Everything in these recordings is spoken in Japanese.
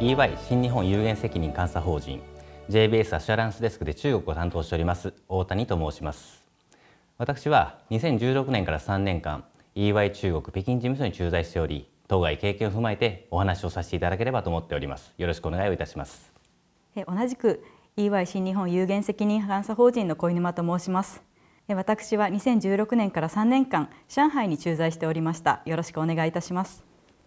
EY 新日本有限責任監査法人 JBS アシュアランスデスクで中国を担当しております大谷と申します私は2016年から3年間 EY 中国北京事務所に駐在しており当該経験を踏まえてお話をさせていただければと思っておりますよろしくお願いをいたします同じく EY 新日本有限責任監査法人の小沼と申します私は2016年から3年間上海に駐在しておりましたよろしくお願いいたします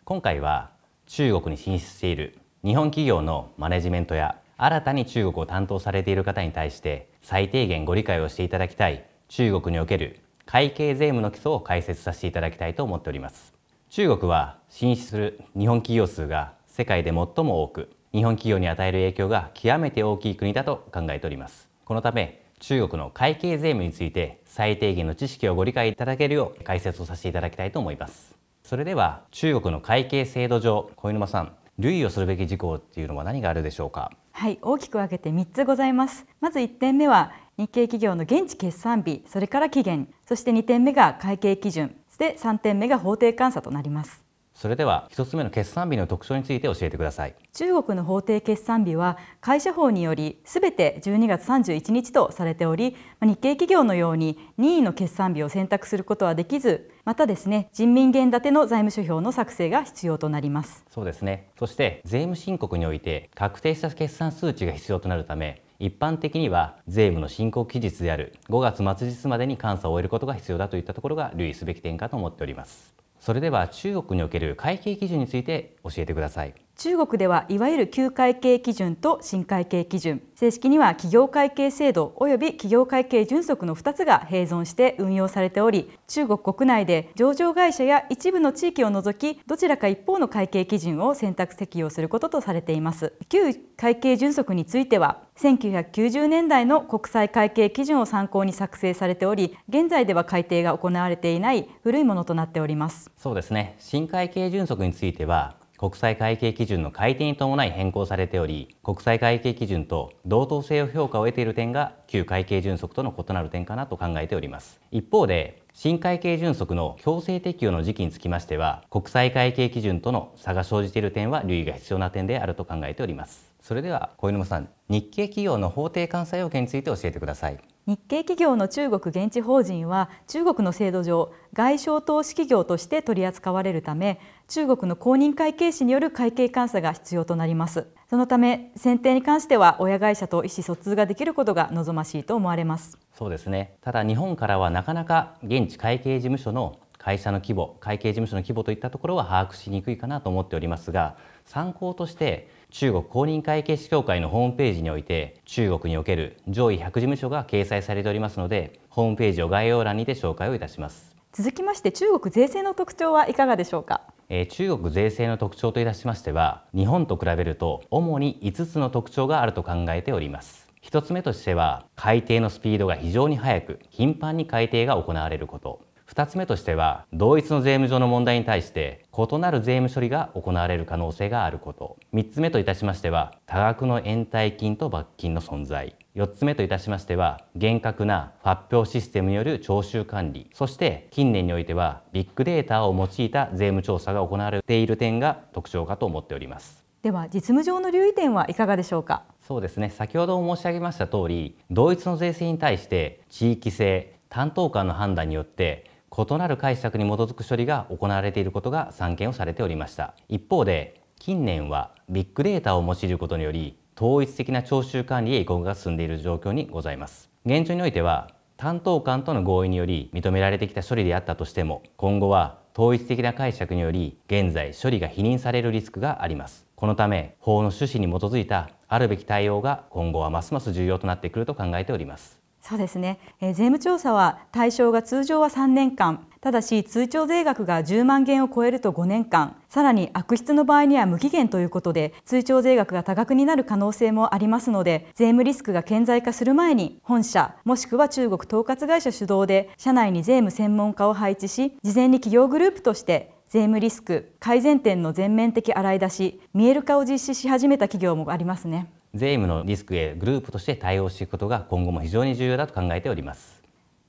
今回は中国に進出している日本企業のマネジメントや新たに中国を担当されている方に対して最低限ご理解をしていただきたい中国における会計税務の基礎を解説させていただきたいと思っております中国は進出する日本企業数が世界で最も多く日本企業に与える影響が極めて大きい国だと考えておりますこのため中国の会計税務について最低限の知識をご理解いただけるよう解説をさせていただきたいと思いますそれでは中国の会計制度上小沼さん留意をするべき事項っていうのは何があるでしょうかはい大きく分けて3つございますまず1点目は日系企業の現地決算日それから期限そして2点目が会計基準で3点目が法定監査となりますそれでは一つ目の決算日の特徴について教えてください中国の法定決算日は会社法によりすべて12月31日とされており日系企業のように任意の決算日を選択することはできずまたですね人民元建ての財務諸表の作成が必要となりますそうですねそして税務申告において確定した決算数値が必要となるため一般的には税務の申告期日である5月末日までに監査を終えることが必要だといったところが留意すべき点かと思っておりますそれでは中国における会計基準について教えてください。中国ではいわゆる旧会計基準と新会計基準正式には企業会計制度及び企業会計準則の2つが併存して運用されており中国国内で上場会社や一部の地域を除きどちらか一方の会計基準を選択適用することとされています旧会計準則については1990年代の国際会計基準を参考に作成されており現在では改定が行われていない古いものとなっておりますそうですね新会計準則については国際会計基準の改定に伴い変更されており国際会計基準と同等性を評価を得ている点が旧会計準則との異なる点かなと考えております一方で新会計準則の強制適用の時期につきましては国際会計基準との差が生じている点は留意が必要な点であると考えておりますそれでは小犬さん日系企業の法定監査要件について教えてください日系企業の中国現地法人は中国の制度上外商投資企業として取り扱われるため中国の公認会計士による会計監査が必要となりますそのため選定に関しては親会社と意思疎通ができることが望ましいと思われますそうですねただ日本からはなかなか現地会計事務所の会社の規模会計事務所の規模といったところは把握しにくいかなと思っておりますが参考として中国公認会計士協会のホームページにおいて中国における上位100事務所が掲載されておりますのでホームページを概要欄にて紹介をいたします続きまして中国税制の特徴はいかがでしょうかえ中国税制の特徴といたしましては日本と比べると主に5つの特徴があると考えております1つ目としては改定のスピードが非常に速く頻繁に改定が行われること2つ目としては同一の税務上の問題に対して異なる税務処理が行われる可能性があること3つ目といたしましては多額の延滞金と罰金の存在4つ目といたしましては厳格な発表システムによる徴収管理そして近年においてはビッグデータを用いた税務調査が行われている点が特徴かと思っておりますでは実務上の留意点はいかがでしょうかそうですね先ほど申し上げました通り同一の税制に対して地域性担当官の判断によって異なる解釈に基づく処理が行われていることが散見をされておりました一方で近年はビッグデータを用いることにより統一的な徴収管理へ移行が進んでいる状況にございます現状においては担当官との合意により認められてきた処理であったとしても今後は統一的な解釈により現在処理が否認されるリスクがありますこのため法の趣旨に基づいたあるべき対応が今後はますます重要となってくると考えておりますそうですね、えー、税務調査は対象が通常は3年間ただし通帳税額が10万元を超えると5年間さらに悪質の場合には無期限ということで通帳税額が多額になる可能性もありますので税務リスクが顕在化する前に本社もしくは中国統括会社主導で社内に税務専門家を配置し事前に企業グループとして税務リスク改善点の全面的洗い出し見える化を実施し始めた企業もありますね。税務のリスクへグループとして対応していくことが今後も非常に重要だと考えております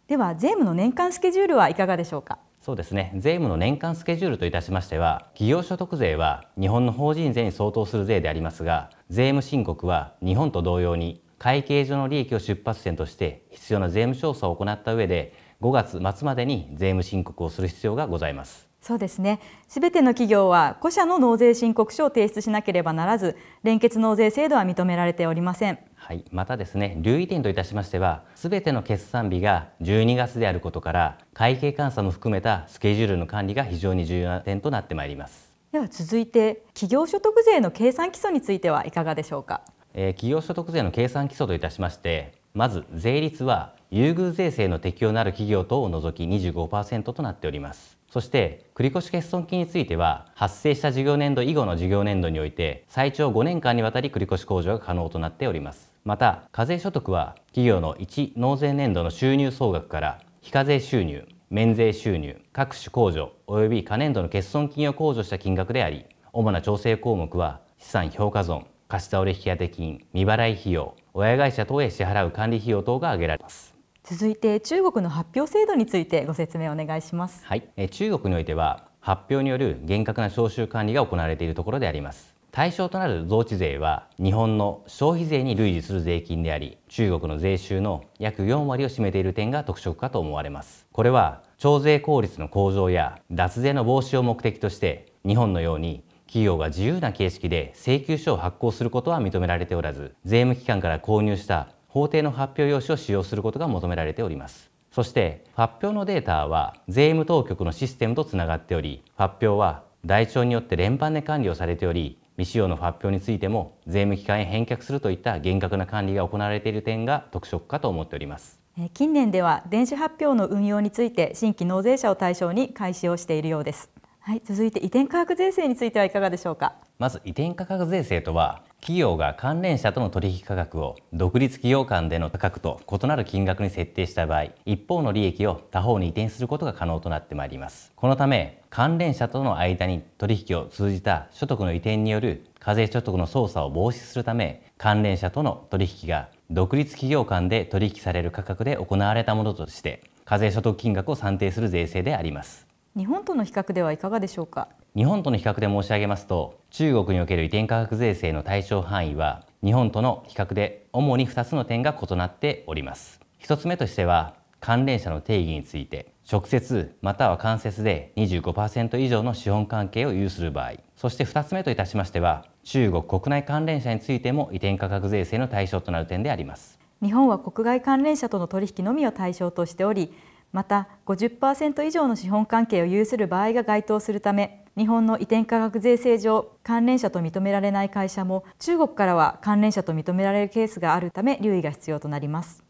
では税務の年間スケジュールはいかがでしょうかそうですね税務の年間スケジュールといたしましては企業所得税は日本の法人税に相当する税でありますが税務申告は日本と同様に会計上の利益を出発点として必要な税務調査を行った上で5月末までに税務申告をする必要がございますそうですね。すべての企業は個社の納税申告書を提出しなければならず、連結納税制度は認められておりません。はい、またですね、留意点といたしましては、すべての決算日が12月であることから、会計監査も含めたスケジュールの管理が非常に重要な点となってまいります。では続いて、企業所得税の計算基礎についてはいかがでしょうか。えー、企業所得税の計算基礎といたしまして、まず税率は優遇税制の適用のある企業等を除き25%となっております。そして繰越欠損金については発生した事業年度以後の事業年度において最長5年間にわたり繰越控除が可能となっておりますまた課税所得は企業の1納税年度の収入総額から非課税収入免税収入各種控除及び過年度の欠損金を控除した金額であり主な調整項目は資産評価損貸し倒れ引当金未払い費用親会社等へ支払う管理費用等が挙げられます続いて中国の発表制度についてご説明お願いします。はい、え中国においては発表による厳格な徴収管理が行われているところであります。対象となる増地税は日本の消費税に類似する税金であり中国の税収の約4割を占めている点が特色かと思われますこれは徴税効率の向上や脱税の防止を目的として日本のように企業が自由な形式で請求書を発行することは認められておらず税務機関から購入した法廷の発表用紙を使用することが求められておりますそして発表のデータは税務当局のシステムとつながっており発表は台帳によって連番で管理をされており未使用の発表についても税務機関へ返却するといった厳格な管理が行われている点が特色かと思っております近年では電子発表の運用について新規納税者を対象に開始をしているようですはい、続いて移転価格税制についてはいかがでしょうかまず移転価格税制とは企業が関連者との取引価格を独立企業間での価格と異なる金額に設定した場合一方の利益を他方に移転することが可能となってまいりますこのため関連者との間に取引を通じた所得の移転による課税所得の操作を防止するため関連者との取引が独立企業間で取引される価格で行われたものとして課税所得金額を算定する税制であります日本との比較ではいかがでしょうか日本との比較で申し上げますと中国における移転価格税制の対象範囲は日本との比較で主に2つの点が異なっております一つ目としては関連者の定義について直接または間接で25%以上の資本関係を有する場合そして2つ目といたしましては中国国内関連者についても移転価格税制の対象となる点であります日本は国外関連者との取引のみを対象としておりまた50%以上の資本関係を有する場合が該当するため日本の移転価格税制上関連者と認められない会社も中国からは関連者と認められるケースがあるため留意が必要となります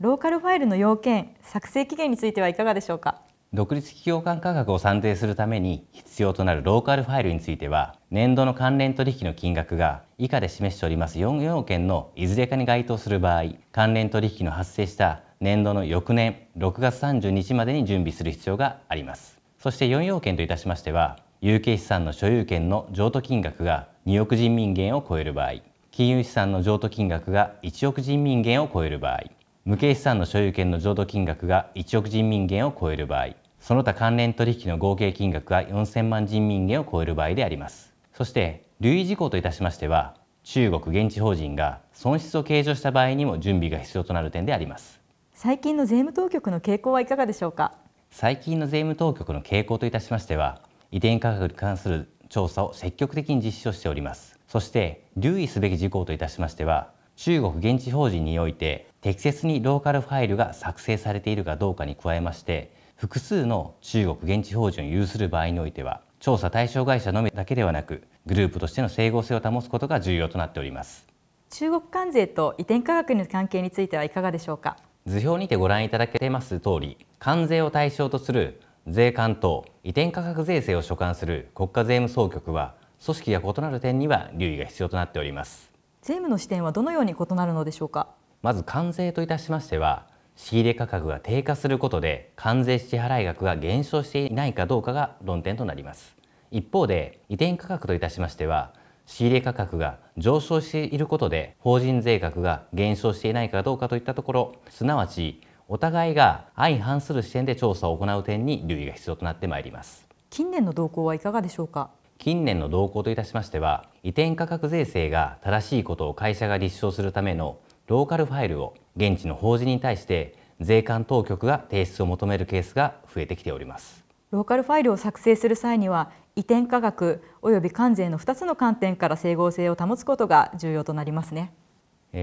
ローカルファイルの要件作成期限についてはいかがでしょうか独立企業間価格を算定するために必要となるローカルファイルについては年度の関連取引の金額が以下で示しております4要件のいずれかに該当する場合関連取引の発生した年度の翌年6月30日までに準備する必要がありますそして4要件といたしましては有形資産の所有権の譲渡金額が2億人民元を超える場合金融資産の譲渡金額が1億人民元を超える場合無形資産の所有権の譲渡金額が1億人民元を超える場合その他関連取引の合計金額が4000万人民元を超える場合でありますそして留意事項といたしましては中国現地法人が損失を計上した場合にも準備が必要となる点であります最近の税務当局の傾向はいかがでしょうか最近の税務当局の傾向といたしましては遺伝価格に関する調査を積極的に実施をしておりますそして留意すべき事項といたしましては中国現地法人において適切にローカルファイルが作成されているかどうかに加えまして複数の中国現地法人を有する場合においては調査対象会社のみだけではなくグループとしての整合性を保つことが重要となっております中国関税と移転価格の関係についてはいかがでしょうか図表にてご覧いただけてます通り関税を対象とする税関等移転価格税制を所管する国家税務総局は組織が異なる点には留意が必要となっております税務の視点はどのように異なるのでしょうかまず関税といたしましては仕入れ価格が低下することで関税支払額が減少していないかどうかが論点となります一方で移転価格といたしましては仕入価格が上昇していることで法人税額が減少していないかどうかといったところすなわちお互いが相反する視点で調査を行う点に留意が必要となってまいります近年の動向はいかがでしょうか近年の動向といたしましては移転価格税制が正しいことを会社が立証するためのローカルファイルを現地の法人に対して税関当局が提出を求めるケースが増えてきておりますローカルファイルを作成する際には移転価格及び関税の2つの観点から整合性を保つことが重要となりますね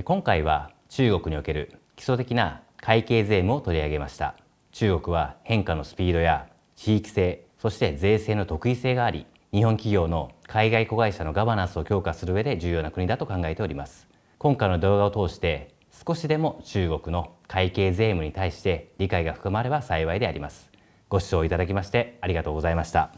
今回は中国における基礎的な会計税務を取り上げました中国は変化のスピードや地域性そして税制の特異性があり日本企業の海外子会社のガバナンスを強化する上で重要な国だと考えております今回の動画を通して少しでも中国の会計税務に対して理解が深まれば幸いでありますご視聴いただきましてありがとうございました。